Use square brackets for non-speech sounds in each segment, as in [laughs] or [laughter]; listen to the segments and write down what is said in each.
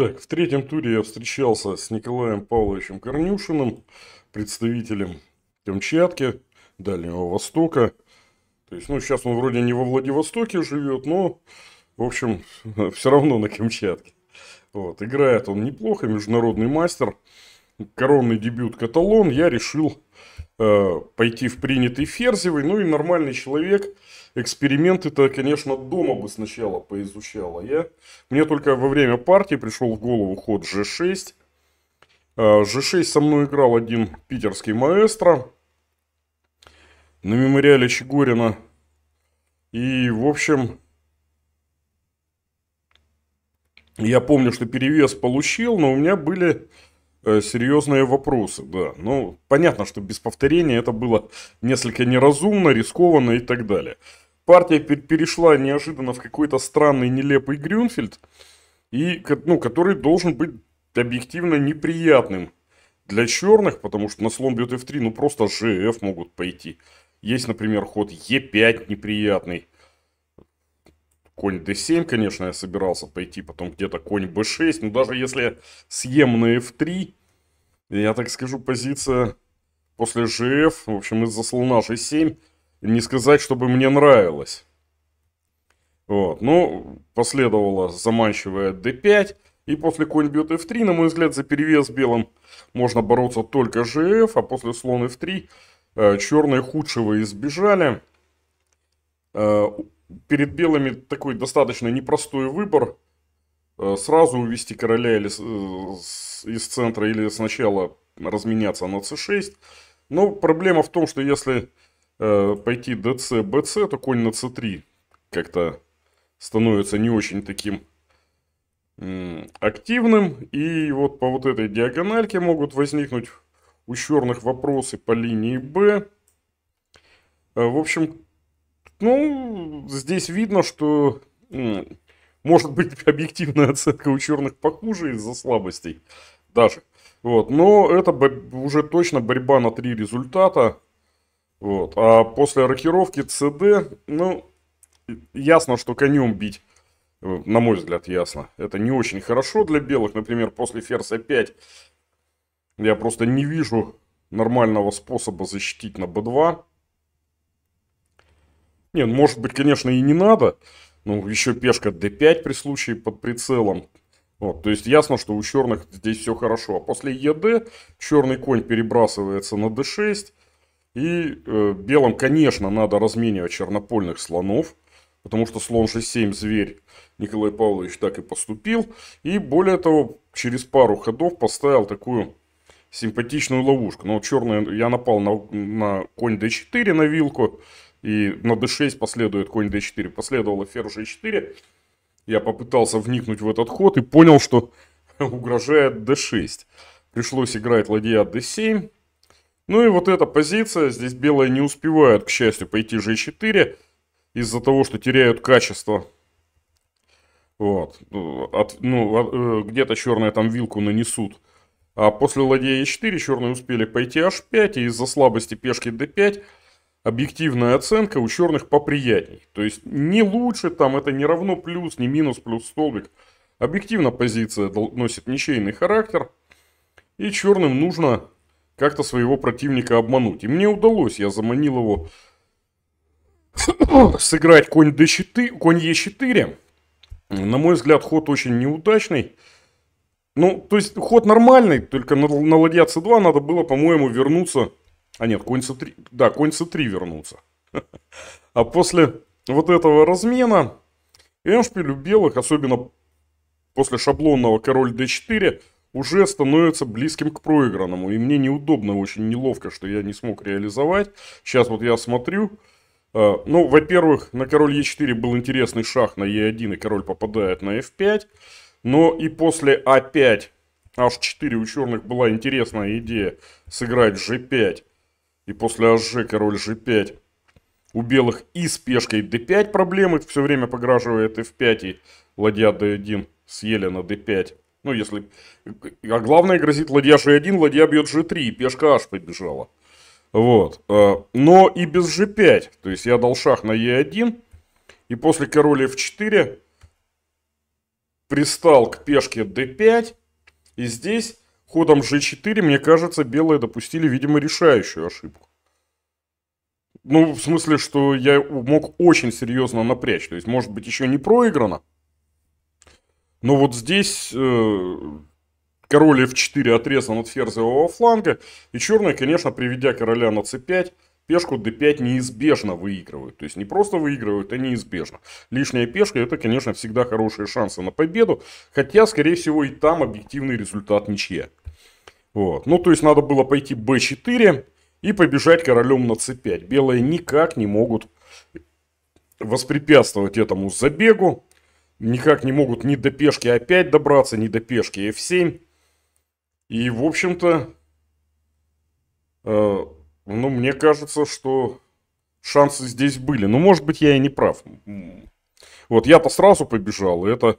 Так, в третьем туре я встречался с Николаем Павловичем Корнюшиным, представителем Камчатки, Дальнего Востока. То есть, ну, сейчас он вроде не во Владивостоке живет, но, в общем, [laughs] все равно на Камчатке. Вот, играет он неплохо, международный мастер. Коронный дебют каталон. Я решил Э, пойти в принятый ферзевый, ну и нормальный человек Эксперименты-то, конечно, дома бы сначала поизучал. А я, мне только во время партии пришел в голову ход G6. G6 э, со мной играл один питерский маэстро на мемориале Чегорина. И, в общем, я помню, что перевес получил, но у меня были Э, серьезные вопросы, да. Ну, понятно, что без повторения это было несколько неразумно, рискованно и так далее. Партия перешла неожиданно в какой-то странный, нелепый Грюнфельд, и, ну, который должен быть объективно неприятным для черных, потому что на слон бьет f3, ну просто gf могут пойти. Есть, например, ход e5 неприятный. Конь d7, конечно, я собирался пойти, потом где-то конь b6. Но ну, даже если съем на f3, я так скажу, позиция после ЖФ, в общем, из-за слона G7, не сказать, чтобы мне нравилось. Вот, ну, последовала заманчивая D5, и после конь бьет F3, на мой взгляд, за перевес белым можно бороться только ЖФ, а после слон F3 э, черные худшего избежали. Э, перед белыми такой достаточно непростой выбор – Э, сразу увести короля или э, из центра, или сначала разменяться на c6. Но проблема в том, что если э, пойти dc, bc, то конь на c3 как-то становится не очень таким активным. И вот по вот этой диагональке могут возникнуть у черных вопросы по линии b. В общем, ну, здесь видно, что может быть, [laughs] объективная оценка у черных похуже из-за слабостей даже. Вот. Но это уже точно борьба на три результата. Вот. А после рокировки ЦД, ну, ясно, что конем бить, э, на мой взгляд, ясно. Это не очень хорошо для белых. Например, после ферзь А5 я просто не вижу нормального способа защитить на b2. Нет, ну, может быть, конечно, и не надо. Ну, еще пешка d5 при случае под прицелом. Вот, то есть ясно, что у черных здесь все хорошо. А после ЕД черный конь перебрасывается на d6. И э, белым, конечно, надо разменивать чернопольных слонов. Потому что слон g7 зверь Николай Павлович так и поступил. И более того, через пару ходов поставил такую симпатичную ловушку. Но ну, черный, я напал на, на конь d4 на вилку и на d6 последует конь d4. Последовало ферзь g4. Я попытался вникнуть в этот ход и понял, что [laughs] угрожает d6. Пришлось играть ладья d7. Ну и вот эта позиция, здесь белые не успевают, к счастью, пойти g4, из-за того, что теряют качество. Вот, ну, От, ну, э, где-то черные там вилку нанесут. А после ладья e4 черные успели пойти h5, и из-за слабости пешки d5 объективная оценка у черных поприятней. То есть не лучше там, это не равно плюс, не минус, плюс столбик. Объективно позиция носит ничейный характер. И черным нужно как-то своего противника обмануть. И мне удалось, я заманил его [coughs] сыграть конь d4, конь e4. На мой взгляд, ход очень неудачный. Ну, то есть ход нормальный, только на, на ладья c2 надо было, по-моему, вернуться а нет, конь c3. Да, конь c3 вернуться. А после вот этого размена эндшпиль у белых, особенно после шаблонного король d4, уже становится близким к проигранному. И мне неудобно, очень неловко, что я не смог реализовать. Сейчас вот я смотрю. А, ну, во-первых, на король e4 был интересный шах на e1, и король попадает на f5. Но и после a5, а h4 у черных была интересная идея сыграть g5. И после АЖ король G5. У белых и с пешкой D5 проблемы. Все время пограживает F5 и ладья D1 съели на D5. Ну, если... А главное, грозит ладья G1, ладья бьет G3, и пешка аж побежала. Вот. Э, но и без G5. То есть я дал шах на E1. И после короля F4 пристал к пешке D5. И здесь Ходом g4, мне кажется, белые допустили, видимо, решающую ошибку. Ну, в смысле, что я мог очень серьезно напрячь. То есть, может быть, еще не проиграно. Но вот здесь э, король f4 отрезан от ферзевого фланга. И черные, конечно, приведя короля на c5, пешку d5 неизбежно выигрывают. То есть не просто выигрывают, а неизбежно. Лишняя пешка это, конечно, всегда хорошие шансы на победу. Хотя, скорее всего, и там объективный результат ничья. Вот. Ну, то есть надо было пойти b4 и побежать королем на c5. Белые никак не могут воспрепятствовать этому забегу. Никак не могут ни до пешки опять добраться, ни до пешки f7. И, в общем-то, э, ну, мне кажется, что шансы здесь были. Ну, может быть, я и не прав. Вот я-то сразу побежал, и это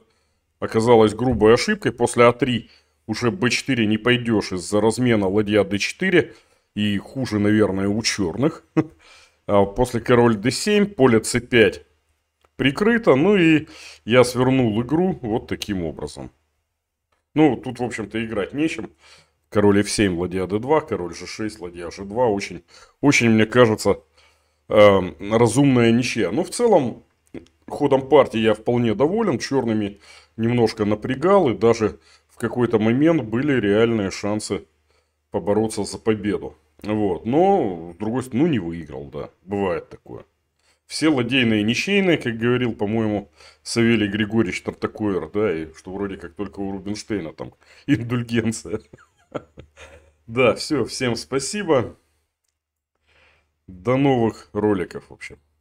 оказалось грубой ошибкой. После А3 уже b4 не пойдешь из-за размена ладья d4. И хуже, наверное, у черных. [laughs] А после король d7, поле c5 прикрыто. Ну и я свернул игру вот таким образом. Ну, тут, в общем-то, играть нечем. Король f7, ладья d2, король g6, ладья g2. Очень, очень мне кажется, э, разумная ничья. Но в целом, ходом партии я вполне доволен. Черными немножко напрягал и даже какой-то момент были реальные шансы побороться за победу. Вот. Но, с другой стороны, ну не выиграл, да. Бывает такое. Все ладейные и ничейные, как говорил, по-моему, Савелий Григорьевич Тартакоер, да, и что вроде как только у Рубинштейна там [laughs] индульгенция. [laughs] Да, все, всем спасибо. До новых роликов, в общем.